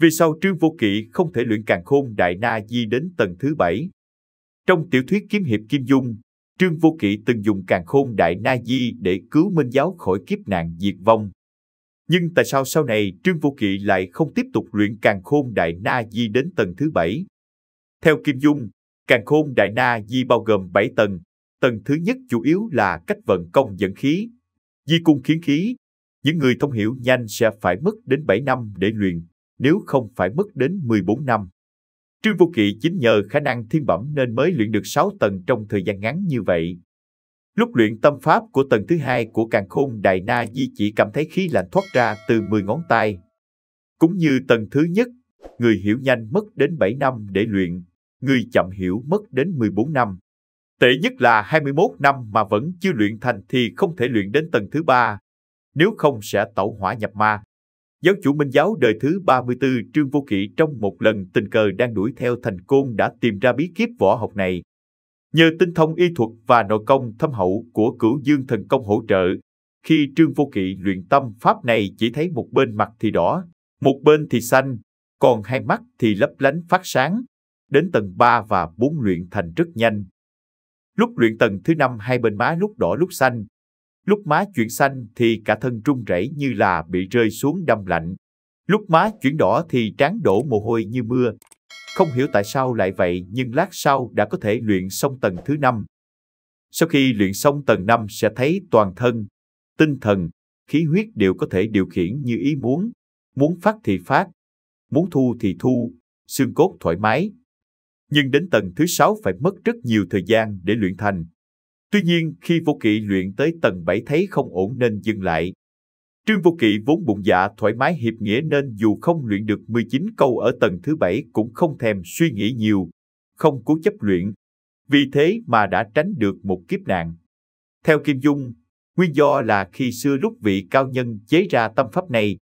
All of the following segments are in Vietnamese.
Vì sao Trương Vô Kỵ không thể luyện càng khôn đại na di đến tầng thứ bảy? Trong tiểu thuyết kiếm hiệp Kim Dung, Trương Vô Kỵ từng dùng càng khôn đại na di để cứu Minh giáo khỏi kiếp nạn diệt vong. Nhưng tại sao sau này Trương Vô Kỵ lại không tiếp tục luyện càng khôn đại na di đến tầng thứ bảy? Theo Kim Dung, càng khôn đại na di bao gồm 7 tầng. Tầng thứ nhất chủ yếu là cách vận công dẫn khí, di cung khiến khí. Những người thông hiểu nhanh sẽ phải mất đến 7 năm để luyện nếu không phải mất đến 14 năm. Trương Vô Kỵ chính nhờ khả năng thiên bẩm nên mới luyện được 6 tầng trong thời gian ngắn như vậy. Lúc luyện tâm pháp của tầng thứ hai của càng khôn đại Na Di chỉ cảm thấy khí lạnh thoát ra từ 10 ngón tay. Cũng như tầng thứ nhất, người hiểu nhanh mất đến 7 năm để luyện, người chậm hiểu mất đến 14 năm. Tệ nhất là 21 năm mà vẫn chưa luyện thành thì không thể luyện đến tầng thứ ba, nếu không sẽ tẩu hỏa nhập ma. Giáo chủ Minh giáo đời thứ 34 Trương Vô Kỵ trong một lần tình cờ đang đuổi theo thành côn đã tìm ra bí kíp võ học này. Nhờ tinh thông y thuật và nội công thâm hậu của cửu dương thần công hỗ trợ, khi Trương Vô Kỵ luyện tâm pháp này chỉ thấy một bên mặt thì đỏ, một bên thì xanh, còn hai mắt thì lấp lánh phát sáng. Đến tầng 3 và 4 luyện thành rất nhanh. Lúc luyện tầng thứ năm hai bên má lúc đỏ lúc xanh, Lúc má chuyển xanh thì cả thân run rẩy như là bị rơi xuống đâm lạnh. Lúc má chuyển đỏ thì trán đổ mồ hôi như mưa. Không hiểu tại sao lại vậy nhưng lát sau đã có thể luyện xong tầng thứ năm. Sau khi luyện xong tầng năm sẽ thấy toàn thân, tinh thần, khí huyết đều có thể điều khiển như ý muốn, muốn phát thì phát, muốn thu thì thu, xương cốt thoải mái. Nhưng đến tầng thứ sáu phải mất rất nhiều thời gian để luyện thành, Tuy nhiên, khi Vô Kỵ luyện tới tầng 7 thấy không ổn nên dừng lại. Trương Vô Kỵ vốn bụng dạ thoải mái hiệp nghĩa nên dù không luyện được 19 câu ở tầng thứ 7 cũng không thèm suy nghĩ nhiều, không cố chấp luyện. Vì thế mà đã tránh được một kiếp nạn. Theo Kim Dung, nguyên do là khi xưa lúc vị cao nhân chế ra tâm pháp này,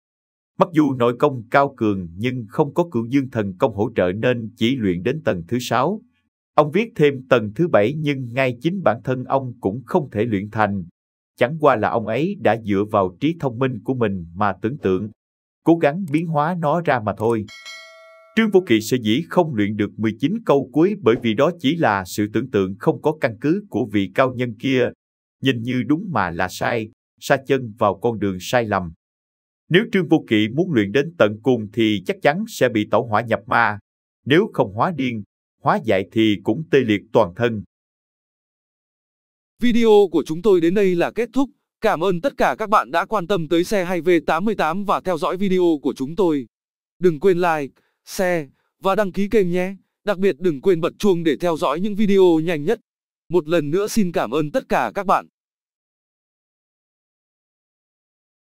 mặc dù nội công cao cường nhưng không có cường dương thần công hỗ trợ nên chỉ luyện đến tầng thứ sáu Ông viết thêm tầng thứ bảy nhưng ngay chính bản thân ông cũng không thể luyện thành. Chẳng qua là ông ấy đã dựa vào trí thông minh của mình mà tưởng tượng, cố gắng biến hóa nó ra mà thôi. Trương Vô Kỵ sở dĩ không luyện được 19 câu cuối bởi vì đó chỉ là sự tưởng tượng không có căn cứ của vị cao nhân kia, nhìn như đúng mà là sai, sa chân vào con đường sai lầm. Nếu Trương Vô Kỵ muốn luyện đến tận cùng thì chắc chắn sẽ bị tẩu hỏa nhập ma, nếu không hóa điên hóa giải thì cũng tê liệt toàn thân. Video của chúng tôi đến đây là kết thúc. Cảm ơn tất cả các bạn đã quan tâm tới xe hay V88 và theo dõi video của chúng tôi. Đừng quên like, share và đăng ký kênh nhé. Đặc biệt đừng quên bật chuông để theo dõi những video nhanh nhất. Một lần nữa xin cảm ơn tất cả các bạn.